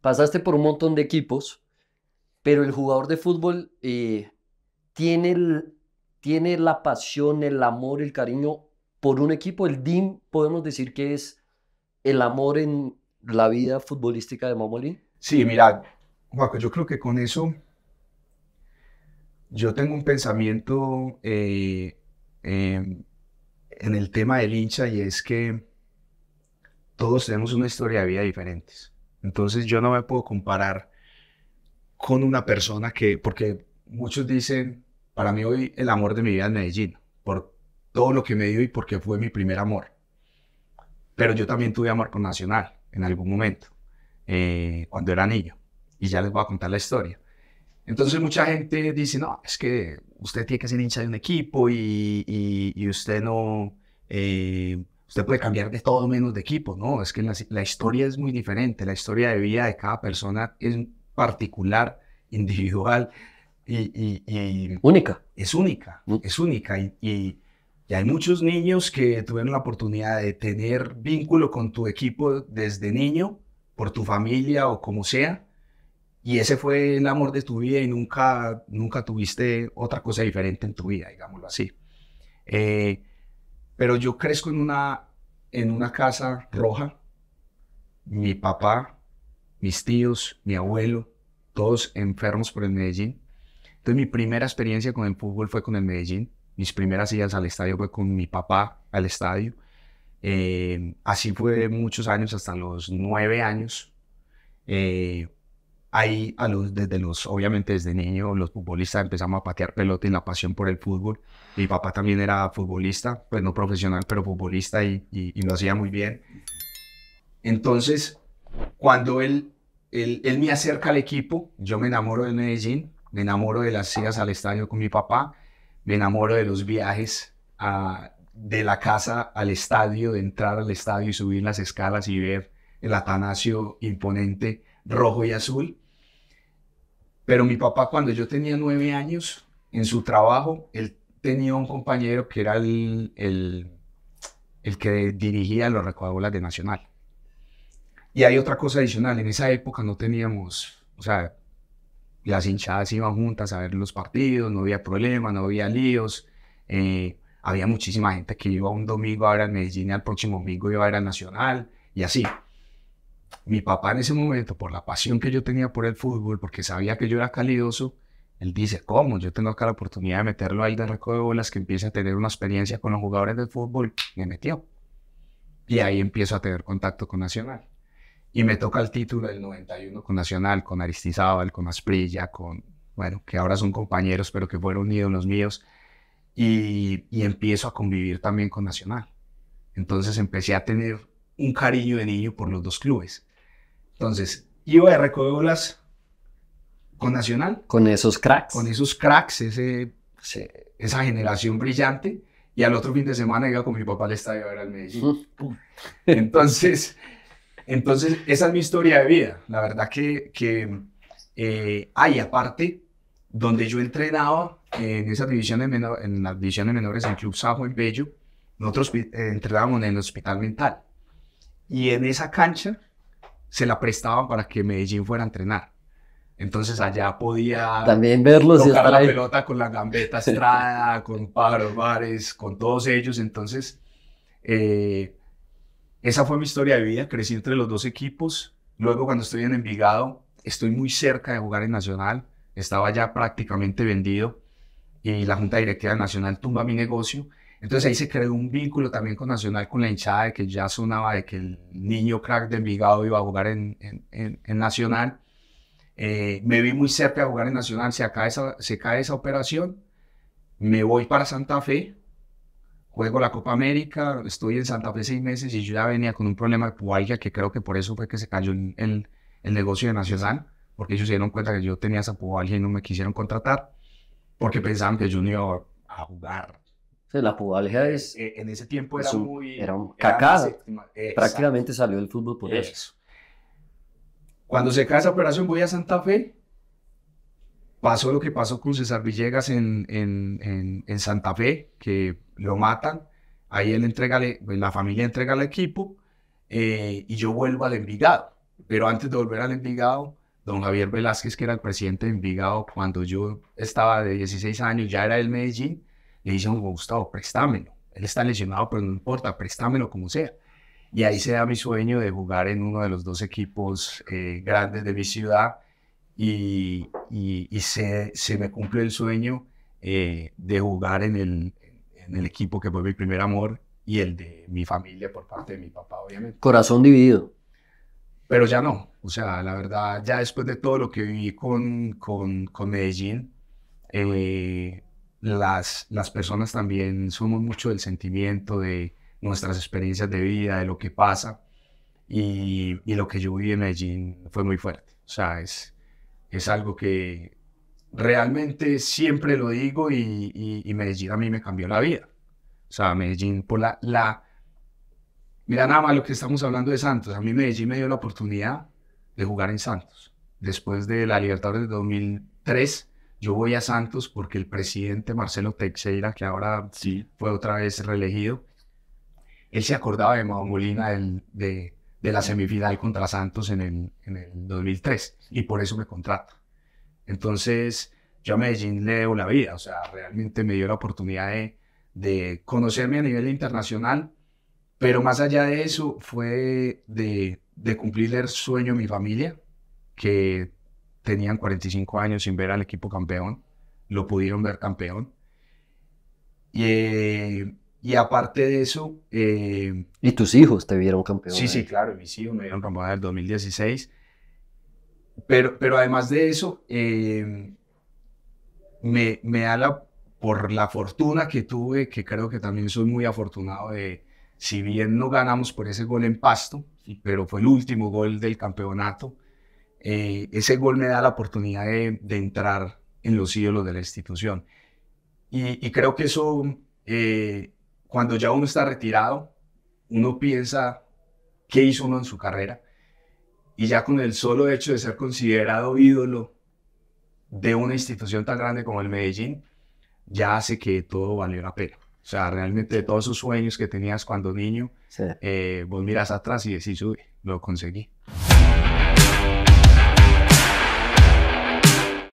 pasaste por un montón de equipos, pero el jugador de fútbol eh, tiene, tiene la pasión, el amor, el cariño por un equipo. El DIM podemos decir que es el amor en la vida futbolística de Mamolín. Sí, mira, Juanco, yo creo que con eso yo tengo un pensamiento eh, em, en el tema del hincha y es que todos tenemos una historia de vida diferentes. Entonces yo no me puedo comparar con una persona que, porque muchos dicen, para mí hoy el amor de mi vida es Medellín, por todo lo que me dio y porque fue mi primer amor. Pero yo también tuve amor por Nacional en algún momento, eh, cuando era niño. Y ya les voy a contar la historia. Entonces mucha gente dice, no, es que usted tiene que ser hincha de un equipo y, usted no... Eh, usted puede cambiar de todo menos de equipo, ¿no? Es que la, historia es muy diferente, la historia de vida de cada persona es particular, individual y... única. Es única, mm. es única. Y, y, hay muchos niños que tuvieron la oportunidad de tener vínculo con tu equipo desde niño, por tu familia o como sea. Y ese fue el amor de tu vida y nunca, nunca tuviste otra cosa diferente en tu vida, digámoslo así. Eh, pero yo crezco en una, en una casa roja. Mi papá, mis tíos, mi abuelo, todos enfermos por el Medellín. Entonces mi primera experiencia con el fútbol fue con el Medellín. Mis primeras idas al estadio fue con mi papá al estadio. Eh, así fue muchos años, hasta los nueve años. Eh, ahí a los, desde los, obviamente desde niño, los futbolistas empezamos a patear pelota y la pasión por el fútbol. Mi papá también era futbolista, pues no profesional, pero futbolista y, lo hacía muy bien. Entonces, cuando él, él, me acerca al equipo, yo me enamoro de Medellín, me enamoro de las sillas al estadio con mi papá, me enamoro de los viajes de la casa al estadio, de entrar al estadio y subir las escalas y ver el Atanasio imponente rojo y azul. Pero mi papá, cuando yo tenía nueve años, en su trabajo, él tenía un compañero que era el, que dirigía los recuadros de Nacional. Y hay otra cosa adicional, en esa época no teníamos, o sea, las hinchadas iban juntas a ver los partidos, no había problema, no había líos. Eh, había muchísima gente que iba un domingo a ver a Medellín y al próximo domingo iba a ver a Nacional y así. Mi papá en ese momento, por la pasión que yo tenía por el fútbol, porque sabía que yo era calidoso, él dice, ¿cómo? Yo tengo acá la oportunidad de meterlo ahí de recodo de bolas que empiece a tener una experiencia con los jugadores del fútbol. Me metió. Y ahí empiezo a tener contacto con Nacional. Y me toca el título del 91 con Nacional, con Aristizábal, con Asprilla, con, bueno, que ahora son compañeros, pero que fueron ídolos míos. Y, y empiezo a convivir también con Nacional. Entonces empecé a tener un cariño de niño por los dos clubes. Entonces, iba de Recodeolas con Nacional. Con esos cracks. Con esos cracks, esa generación brillante. Y al otro fin de semana iba con mi papá al estadio a ver al Medellín. Entonces, entonces, esa es mi historia de vida. La verdad que, que eh, hay aparte, donde yo entrenaba en esas divisiones, en las divisiones menores en Club Sajo, y Bello, nosotros eh, entrenábamos en el hospital mental. Y en esa cancha se la prestaban para que Medellín fuera a entrenar. Entonces allá podía también verlos tocar la pelota con la gambeta Estrada, con Pablo Vares, con todos ellos. Entonces, eh, esa fue mi historia de vida. Crecí entre los dos equipos. Luego, cuando estoy en Envigado, estoy muy cerca de jugar en Nacional. Estaba ya prácticamente vendido y la Junta Directiva de Nacional tumba mi negocio entonces ahí se creó un vínculo también con Nacional, con la hinchada, de que ya sonaba de que el niño crack de Envigado iba a jugar en, en, Nacional. Eh, me vi muy cerca de jugar en Nacional, se, acaba esa, se cae esa operación, me voy para Santa Fe, juego la Copa América, estoy en Santa Fe seis meses y yo ya venía con un problema de pubalgia que creo que por eso fue que se cayó el, el negocio de Nacional, porque ellos se dieron cuenta que yo tenía esa pubalgia y no me quisieron contratar, porque pensaban que yo no iba a jugar la pubalgia es... E, en ese tiempo era, muy... Era un eh, Prácticamente salió el fútbol por eso. Cuando se cae esa operación, voy a Santa Fe. Pasó lo que pasó con César Villegas en, en, en, Santa Fe, que lo matan. Ahí él entrega, e, pues, la familia entrega al equipo eh, y yo vuelvo al Envigado. Pero antes de volver al Envigado, don Javier Velázquez, que era el presidente de Envigado cuando yo estaba de 16 años, ya era del Medellín, le dicen, Gustavo, préstamelo. Él está lesionado, pero no importa, préstamelo como sea. Y ahí se da mi sueño de jugar en uno de los dos equipos eh, grandes de mi ciudad y, se, se, me cumplió el sueño eh, de jugar en el, en el equipo que fue mi primer amor y el de mi familia por parte de mi papá, obviamente. Corazón dividido. Pero ya no, o sea, la verdad, ya después de todo lo que viví con, con, con Medellín, eh, las, las personas también somos mucho del sentimiento, de nuestras experiencias de vida, de lo que pasa. Y, y, lo que yo viví en Medellín fue muy fuerte. O sea, es, es algo que realmente siempre lo digo y, y, Medellín a mí me cambió la vida. O sea, Medellín por la... la Mira nada más lo que estamos hablando de Santos. A mí Medellín me dio la oportunidad de jugar en Santos. Después de la Libertadores de 2003, yo voy a Santos porque el presidente Marcelo Teixeira, que ahora sí. fue otra vez reelegido, él se acordaba de Maumolina de, la semifinal contra Santos en el, en el 2003 y por eso me contrata. Entonces, yo a Medellín le debo la vida, o sea, realmente me dio la oportunidad de, conocerme a nivel internacional, pero más allá de eso fue de, de cumplir el sueño de mi familia, que tenían 45 años sin ver al equipo campeón, lo pudieron ver campeón. Y, eh, y aparte de eso... Eh, y tus hijos te vieron campeón. Sí, sí, eh. claro, mis hijos me vieron campeón del 2016. Pero, pero además de eso, me, me da por la fortuna que tuve, que creo que también soy muy afortunado de, si bien no ganamos por ese gol en pasto, pero fue el último gol del campeonato, eh, ese gol me da la oportunidad de, entrar en los ídolos de la institución. Y, creo que eso, eh, cuando ya uno está retirado, uno piensa qué hizo uno en su carrera. Y ya con el solo hecho de ser considerado ídolo de una institución tan grande como el Medellín, ya hace que todo valió la pena. O sea, realmente todos esos sueños que tenías cuando niño, eh, vos miras atrás y decís, uy, lo conseguí.